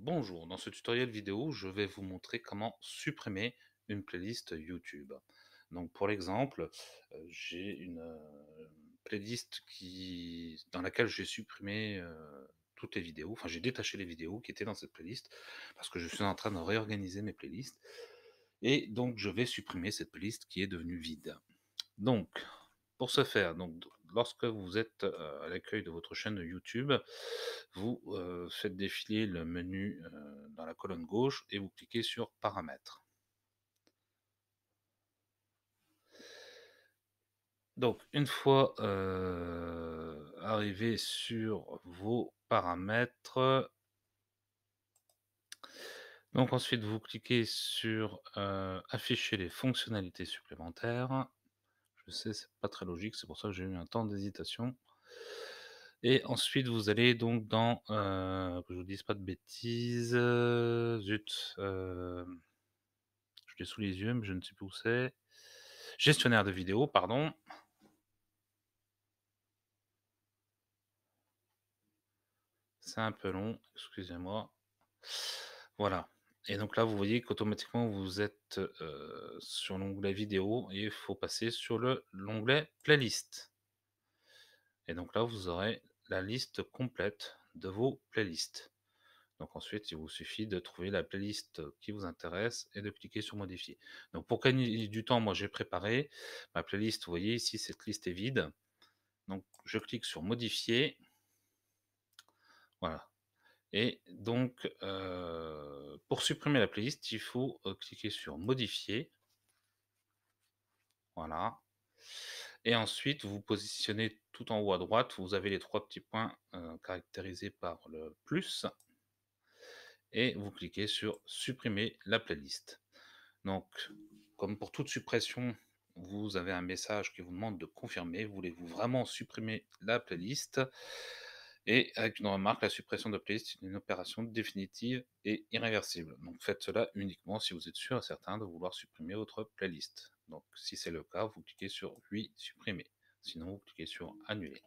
Bonjour, dans ce tutoriel vidéo, je vais vous montrer comment supprimer une playlist YouTube. Donc pour l'exemple, euh, j'ai une euh, playlist qui, dans laquelle j'ai supprimé euh, toutes les vidéos, enfin j'ai détaché les vidéos qui étaient dans cette playlist, parce que je suis en train de réorganiser mes playlists. Et donc je vais supprimer cette playlist qui est devenue vide. Donc, pour ce faire, donc, lorsque vous êtes à l'accueil de votre chaîne YouTube, vous faites défiler le menu dans la colonne gauche et vous cliquez sur paramètres. Donc, une fois arrivé sur vos paramètres, donc ensuite vous cliquez sur afficher les fonctionnalités supplémentaires c'est pas très logique, c'est pour ça que j'ai eu un temps d'hésitation. Et ensuite, vous allez donc dans, euh, que je vous dise pas de bêtises, euh, zut, euh, je l'ai sous les yeux, mais je ne sais plus où c'est. Gestionnaire de vidéos, pardon. C'est un peu long, excusez-moi. Voilà. Et donc là, vous voyez qu'automatiquement, vous êtes sur l'onglet vidéo et il faut passer sur l'onglet playlist. Et donc là, vous aurez la liste complète de vos playlists. Donc ensuite, il vous suffit de trouver la playlist qui vous intéresse et de cliquer sur modifier. Donc pour gagner du temps, moi j'ai préparé ma playlist. Vous voyez ici, cette liste est vide. Donc je clique sur modifier. Voilà. Et donc, pour supprimer la playlist, il faut euh, cliquer sur modifier. Voilà. Et ensuite, vous positionnez tout en haut à droite, vous avez les trois petits points euh, caractérisés par le plus. Et vous cliquez sur supprimer la playlist. Donc, comme pour toute suppression, vous avez un message qui vous demande de confirmer. Voulez-vous vraiment supprimer la playlist et avec une remarque, la suppression de playlist est une opération définitive et irréversible. Donc faites cela uniquement si vous êtes sûr et certain de vouloir supprimer votre playlist. Donc si c'est le cas, vous cliquez sur Oui, supprimer. Sinon, vous cliquez sur Annuler.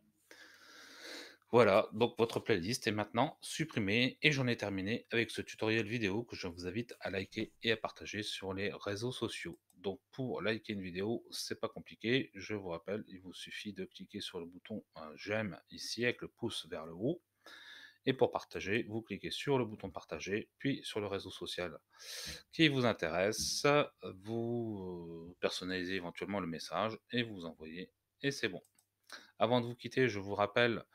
Voilà, donc votre playlist est maintenant supprimée et j'en ai terminé avec ce tutoriel vidéo que je vous invite à liker et à partager sur les réseaux sociaux. Donc pour liker une vidéo, c'est pas compliqué, je vous rappelle, il vous suffit de cliquer sur le bouton j'aime ici avec le pouce vers le haut. Et pour partager, vous cliquez sur le bouton partager, puis sur le réseau social qui vous intéresse. Vous personnalisez éventuellement le message et vous envoyez et c'est bon. Avant de vous quitter, je vous rappelle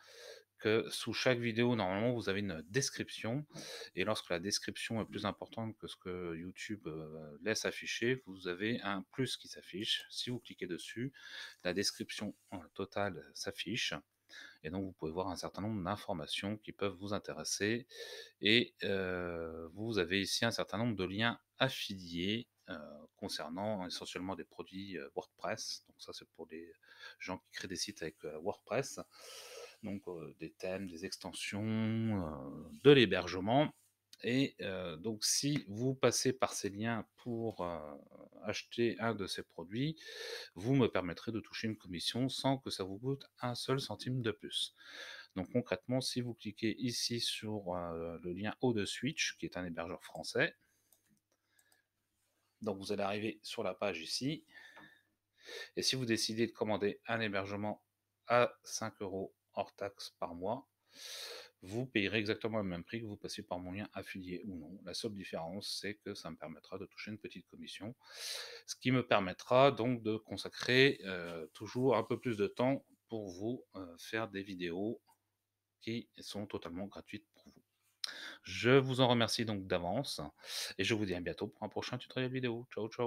que sous chaque vidéo, normalement, vous avez une description. Et lorsque la description est plus importante que ce que YouTube euh, laisse afficher, vous avez un plus qui s'affiche. Si vous cliquez dessus, la description totale s'affiche. Et donc, vous pouvez voir un certain nombre d'informations qui peuvent vous intéresser. Et euh, vous avez ici un certain nombre de liens affiliés euh, concernant essentiellement des produits WordPress. Donc ça, c'est pour les gens qui créent des sites avec WordPress donc euh, des thèmes, des extensions, euh, de l'hébergement. Et euh, donc, si vous passez par ces liens pour acheter un de ces produits, vous me permettrez de toucher une commission sans que ça vous coûte un seul centime de plus. Donc, concrètement, si vous cliquez ici sur le lien o 2 Switch, qui est un hébergeur français, donc vous allez arriver sur la page ici. Et si vous décidez de commander un hébergement à 5 euros hors taxe par mois, vous payerez exactement le même prix que vous passez par mon lien affilié ou non. La seule différence, c'est que ça me permettra de toucher une petite commission, ce qui me permettra donc de consacrer euh, toujours un peu plus de temps pour vous euh, faire des vidéos qui sont totalement gratuites pour vous. Je vous en remercie donc d'avance et je vous dis à bientôt pour un prochain tutoriel vidéo. Ciao, ciao